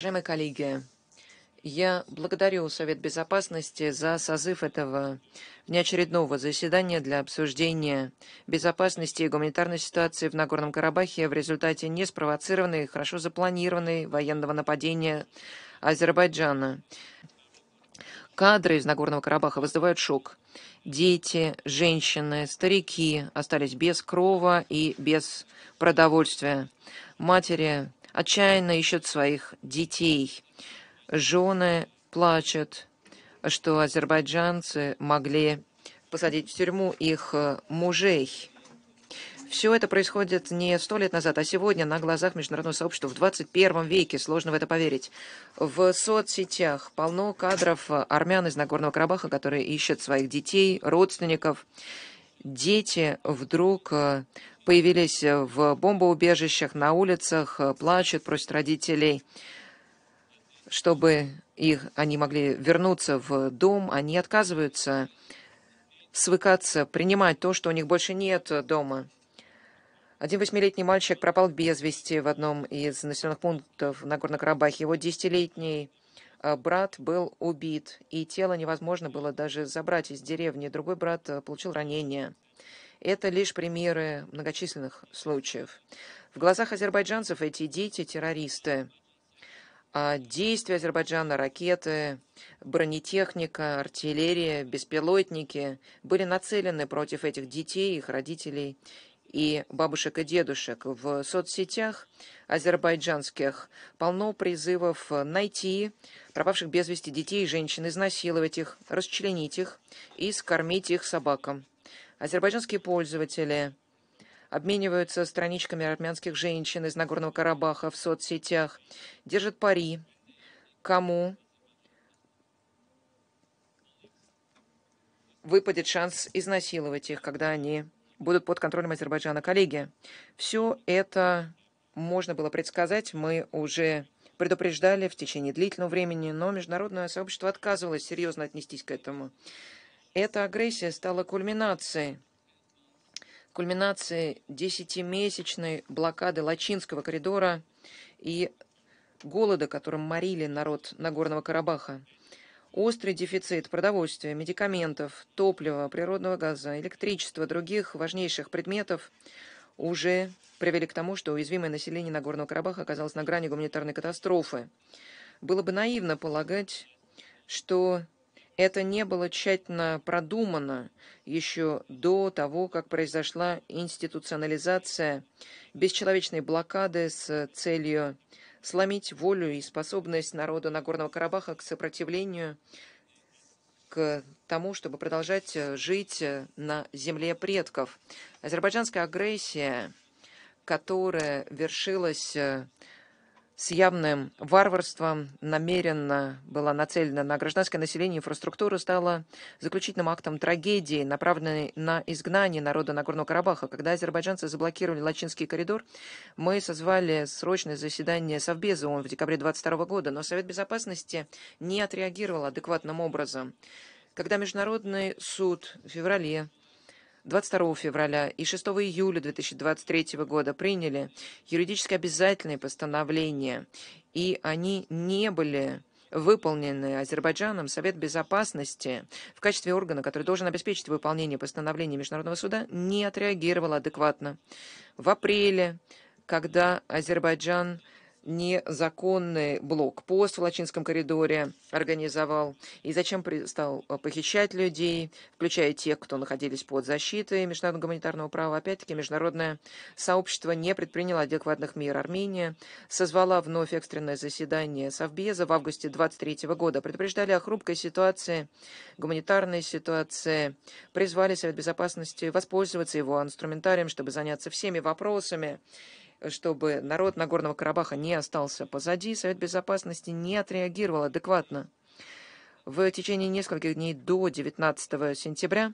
Уважаемые коллеги, я благодарю Совет Безопасности за созыв этого внеочередного заседания для обсуждения безопасности и гуманитарной ситуации в Нагорном Карабахе в результате неспровоцированной хорошо запланированной военного нападения Азербайджана. Кадры из Нагорного Карабаха вызывают шок. Дети, женщины, старики остались без крова и без продовольствия. Матери отчаянно ищут своих детей. Жены плачут, что азербайджанцы могли посадить в тюрьму их э, мужей. Все это происходит не сто лет назад, а сегодня на глазах международного сообщества в 21 веке. Сложно в это поверить. В соцсетях полно кадров э, армян из Нагорного Карабаха, которые ищут своих детей, родственников дети вдруг э, появились в бомбоубежищах, на улицах, э, плачут, просят родителей, чтобы их, они могли вернуться в дом, они отказываются свыкаться, принимать то, что у них больше нет дома. Один восьмилетний мальчик пропал без вести в одном из населенных пунктов на Горно-Карабахе. Его десятилетний Э, брат был убит, и тело невозможно было даже забрать из деревни. Другой брат э, получил ранение. Это лишь примеры многочисленных случаев. В глазах азербайджанцев эти дети – террористы. А действия Азербайджана, ракеты, бронетехника, артиллерия, беспилотники были нацелены против этих детей, их родителей и бабушек и дедушек в соцсетях азербайджанских полно призывов э, найти пропавших без вести детей и женщин, изнасиловать их, расчленить их и скормить их собакам. Азербайджанские пользователи обмениваются страничками армянских женщин из Нагорного Карабаха в соцсетях, держат пари, кому выпадет шанс изнасиловать их, когда они будут под контролем Азербайджана. Коллеги, все это можно было предсказать. Мы уже предупреждали в течение длительного времени, но международное сообщество отказывалось серьезно отнестись к этому. Эта агрессия стала кульминацией кульминации десятимесячной блокады Лачинского коридора и голода, которым морили народ Нагорного Карабаха. Острый дефицит продовольствия, медикаментов, топлива, природного газа, электричества, других важнейших предметов уже привели к тому, что уязвимое население Нагорного Карабаха оказалось на грани гуманитарной катастрофы. Было бы наивно полагать, что это не было тщательно продумано еще до того, как произошла институционализация бесчеловечной блокады с целью сломить волю и способность народа Нагорного Карабаха к сопротивлению, к тому, чтобы продолжать э, жить э, на земле предков. Азербайджанская агрессия, которая вершилась э, с явным варварством намеренно была нацелена на гражданское население инфраструктуры, стала заключительным актом трагедии, направленной на изгнание народа Нагорного Карабаха. Когда азербайджанцы заблокировали Лачинский коридор, мы созвали срочное заседание Совбеза ООН в декабре 22 года, но Совет Безопасности не отреагировал адекватным образом. Когда Международный суд в феврале 22 февраля и 6 июля 2023 года приняли юридически обязательные постановления, и они не были выполнены Азербайджаном, Совет Безопасности в качестве органа, который должен обеспечить выполнение постановления Международного суда, не отреагировал адекватно. В апреле, когда Азербайджан незаконный блокпост в Лачинском коридоре организовал, и зачем стал э, похищать людей, включая тех, кто находились под защитой международного гуманитарного права. Опять-таки, международное сообщество не предприняло адекватных мер. Армения созвала вновь экстренное заседание Совбеза в августе 23 года. Предупреждали о хрупкой ситуации, гуманитарной ситуации, призвали Совет Безопасности воспользоваться его инструментарием, чтобы заняться всеми вопросами чтобы народ Нагорного Карабаха не остался позади, Совет Безопасности не отреагировал адекватно. В течение нескольких дней до 19 сентября,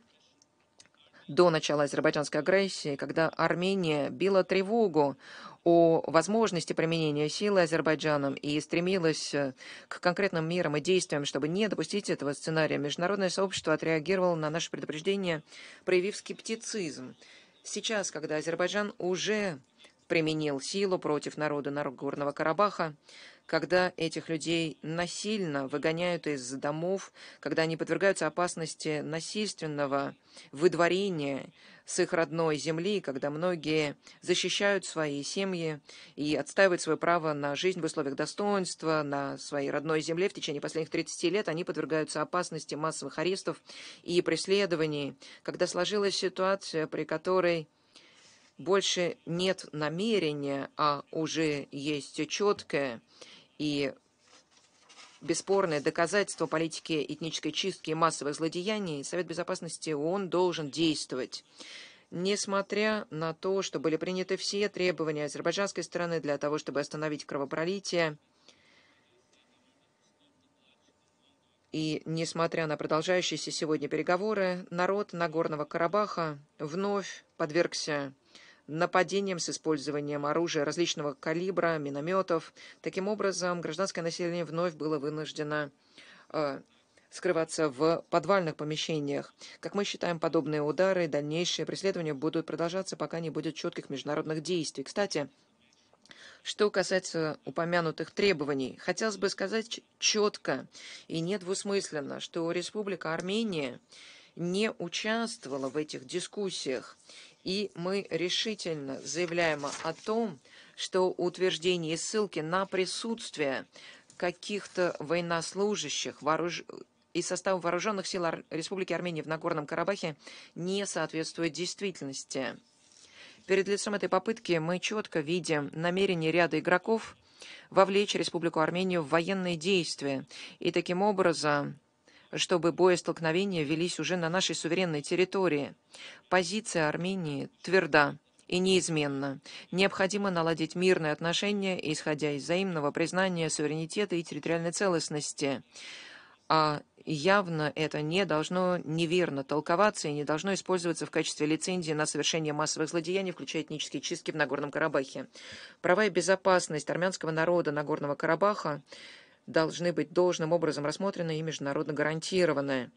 до начала азербайджанской агрессии, когда Армения била тревогу о возможности применения силы Азербайджаном и стремилась э, к конкретным мерам и действиям, чтобы не допустить этого сценария, международное сообщество отреагировало на наше предупреждение, проявив скептицизм. Сейчас, когда Азербайджан уже применил силу против народа Нагорного Карабаха, когда этих людей насильно выгоняют из домов, когда они подвергаются опасности насильственного выдворения с их родной земли, когда многие защищают свои семьи и отстаивают свое право на жизнь в условиях достоинства на своей родной земле. В течение последних 30 лет они подвергаются опасности массовых арестов и преследований, когда сложилась ситуация, при которой больше нет намерения, а уже есть четкое и бесспорное доказательство политики этнической чистки и массовых злодеяний, Совет Безопасности ООН должен действовать. Несмотря на то, что были приняты все требования азербайджанской стороны для того, чтобы остановить кровопролитие, И, несмотря на продолжающиеся сегодня переговоры, народ Нагорного Карабаха вновь подвергся нападениям с использованием оружия различного калибра, минометов. Таким образом, гражданское население вновь было вынуждено э, скрываться в подвальных помещениях. Как мы считаем, подобные удары и дальнейшие преследования будут продолжаться, пока не будет четких международных действий. Кстати, что касается упомянутых требований, хотелось бы сказать четко и недвусмысленно, что Республика Армения не участвовала в этих дискуссиях и мы решительно заявляем о том, что утверждение ссылки на присутствие каких-то военнослужащих вооруж... и состава вооруженных сил Ар... Республики Армения в Нагорном Карабахе не соответствует действительности. Перед лицом этой попытки мы четко видим намерение ряда игроков вовлечь Республику Армению в военные действия и таким образом чтобы боестолкновения велись уже на нашей суверенной территории. Позиция Армении тверда и неизменно. Необходимо наладить мирные отношения, исходя из взаимного признания суверенитета и территориальной целостности. А явно это не должно неверно толковаться и не должно использоваться в качестве лицензии на совершение массовых злодеяний, включая этнические чистки в Нагорном Карабахе. Права и безопасность армянского народа Нагорного Карабаха должны быть должным образом рассмотрены и международно гарантированы.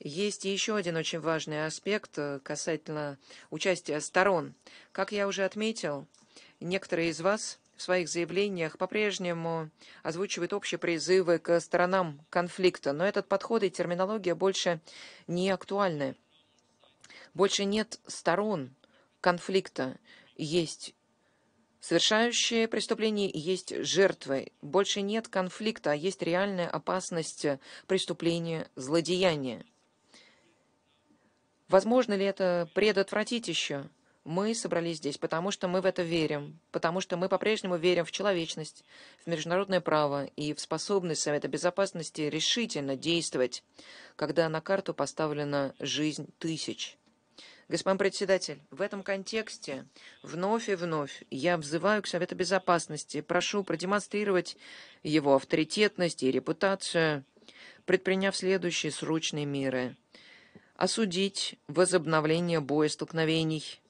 Есть еще один очень важный аспект э, касательно участия сторон. Как я уже отметил, некоторые из вас в своих заявлениях по-прежнему озвучивают общие призывы к сторонам конфликта, но этот подход и терминология больше не актуальны. Больше нет сторон конфликта, есть Совершающие преступление есть жертвы. Больше нет конфликта, а есть реальная опасность преступления, злодеяния. Возможно ли это предотвратить еще? Мы собрались здесь, потому что мы в это верим, потому что мы по-прежнему верим в человечность, в международное право и в способность Совета Безопасности решительно действовать, когда на карту поставлена жизнь тысяч. Господин председатель, в этом контексте вновь и вновь я взываю к Совету Безопасности, прошу продемонстрировать его авторитетность и репутацию, предприняв следующие срочные меры. Осудить возобновление боестолкновений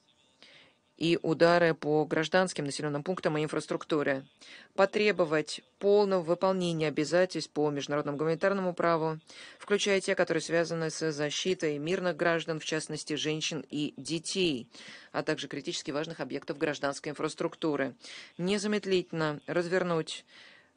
и удары по гражданским населенным пунктам и инфраструктуре, потребовать полного выполнения обязательств по международному гуманитарному праву, включая те, которые связаны с защитой мирных граждан, в частности женщин и детей, а также критически важных объектов гражданской инфраструктуры, незамедлительно развернуть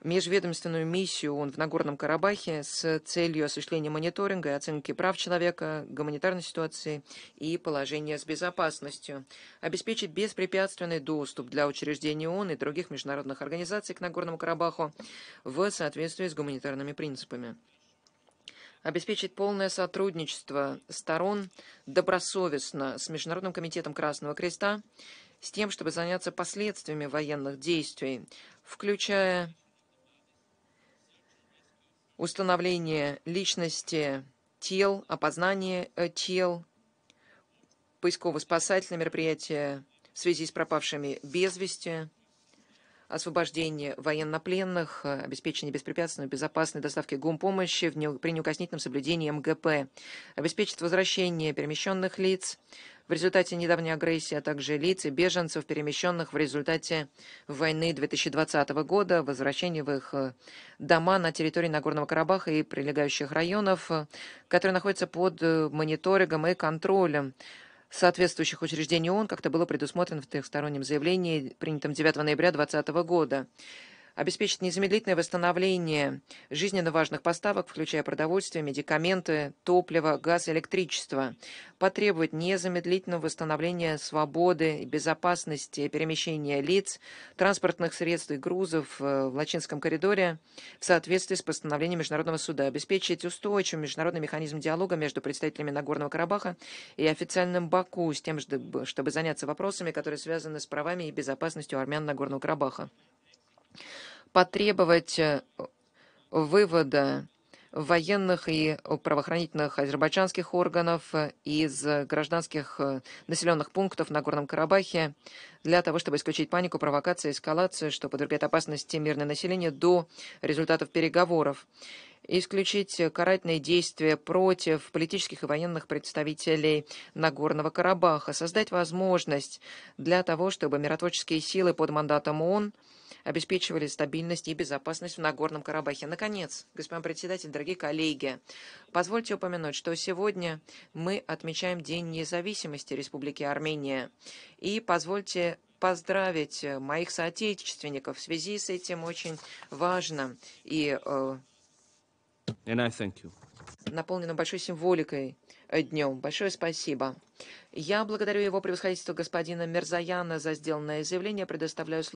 межведомственную миссию ООН в Нагорном Карабахе с целью осуществления мониторинга и оценки прав человека, гуманитарной ситуации и положения с безопасностью, обеспечить беспрепятственный доступ для учреждений ООН и других международных организаций к Нагорному Карабаху в соответствии с гуманитарными принципами обеспечить полное сотрудничество сторон добросовестно с Международным комитетом Красного Креста с тем, чтобы заняться последствиями военных действий, включая установление личности тел, опознание э, тел, поисково-спасательные мероприятия в связи с пропавшими без вести, освобождение военнопленных, э, обеспечение беспрепятственной безопасной доставки гумпомощи в при неукоснительном соблюдении МГП, обеспечить возвращение перемещенных лиц, в результате недавней агрессии, а также лиц и беженцев, перемещенных в результате войны 2020 года, возвращения в их э, дома на территории Нагорного Карабаха и прилегающих районов, э, которые находятся под э, мониторингом и контролем соответствующих учреждений ООН, как это было предусмотрено в трехстороннем заявлении, принятом 9 ноября 2020 года обеспечит незамедлительное восстановление жизненно важных поставок, включая продовольствие, медикаменты, топливо, газ электричество, потребует незамедлительного восстановления свободы и безопасности перемещения лиц, транспортных средств и грузов э, в Лачинском коридоре в соответствии с постановлением Международного суда, обеспечить устойчивый международный механизм диалога между представителями Нагорного Карабаха и официальным Баку с тем, чтобы заняться вопросами, которые связаны с правами и безопасностью армян Нагорного Карабаха потребовать э, вывода военных и правоохранительных азербайджанских органов э, из гражданских э, населенных пунктов на Горном Карабахе для того, чтобы исключить панику, провокацию, эскалацию, что подвергает опасности мирное население до результатов переговоров исключить карательные действия против политических и военных представителей Нагорного Карабаха, создать возможность для того, чтобы миротворческие силы под мандатом ООН обеспечивали стабильность и безопасность в Нагорном Карабахе. Наконец, господин председатель, дорогие коллеги, позвольте упомянуть, что сегодня мы отмечаем День независимости Республики Армения. И позвольте поздравить э, моих соотечественников в связи с этим очень важно и э, наполненным большой символикой э, днем. Большое спасибо. Я благодарю его превосходительство господина Мерзаяна за сделанное заявление. Предоставляю